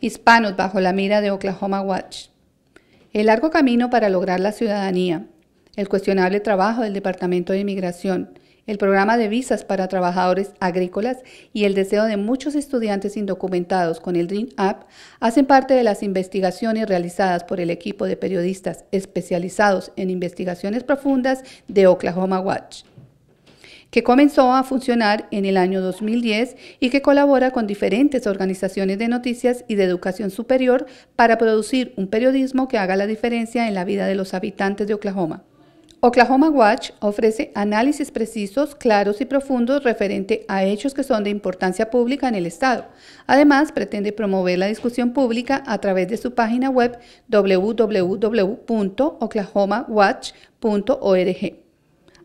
hispanos bajo la mira de Oklahoma Watch. El largo camino para lograr la ciudadanía, el cuestionable trabajo del Departamento de Inmigración, el programa de visas para trabajadores agrícolas y el deseo de muchos estudiantes indocumentados con el Dream App hacen parte de las investigaciones realizadas por el equipo de periodistas especializados en investigaciones profundas de Oklahoma Watch que comenzó a funcionar en el año 2010 y que colabora con diferentes organizaciones de noticias y de educación superior para producir un periodismo que haga la diferencia en la vida de los habitantes de Oklahoma. Oklahoma Watch ofrece análisis precisos, claros y profundos referente a hechos que son de importancia pública en el Estado. Además, pretende promover la discusión pública a través de su página web www.oklahomawatch.org.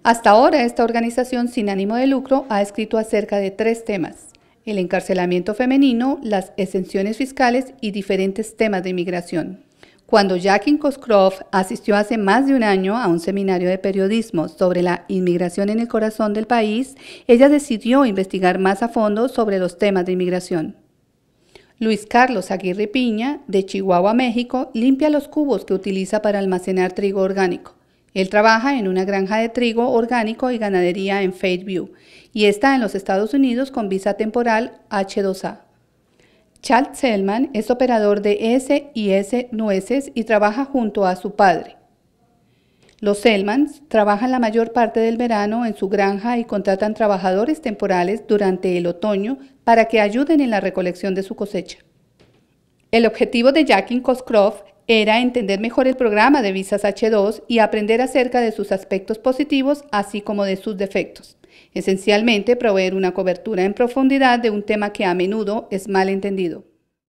Hasta ahora, esta organización sin ánimo de lucro ha escrito acerca de tres temas, el encarcelamiento femenino, las exenciones fiscales y diferentes temas de inmigración. Cuando Jacqueline Coscroft asistió hace más de un año a un seminario de periodismo sobre la inmigración en el corazón del país, ella decidió investigar más a fondo sobre los temas de inmigración. Luis Carlos Aguirre Piña, de Chihuahua, México, limpia los cubos que utiliza para almacenar trigo orgánico. Él trabaja en una granja de trigo orgánico y ganadería en Faithview y está en los Estados Unidos con visa temporal H2A. Chad Selman es operador de S&S Nueces y trabaja junto a su padre. Los Selmans trabajan la mayor parte del verano en su granja y contratan trabajadores temporales durante el otoño para que ayuden en la recolección de su cosecha. El objetivo de Jackin Coscroft era entender mejor el programa de visas H2 y aprender acerca de sus aspectos positivos, así como de sus defectos. Esencialmente, proveer una cobertura en profundidad de un tema que a menudo es mal entendido.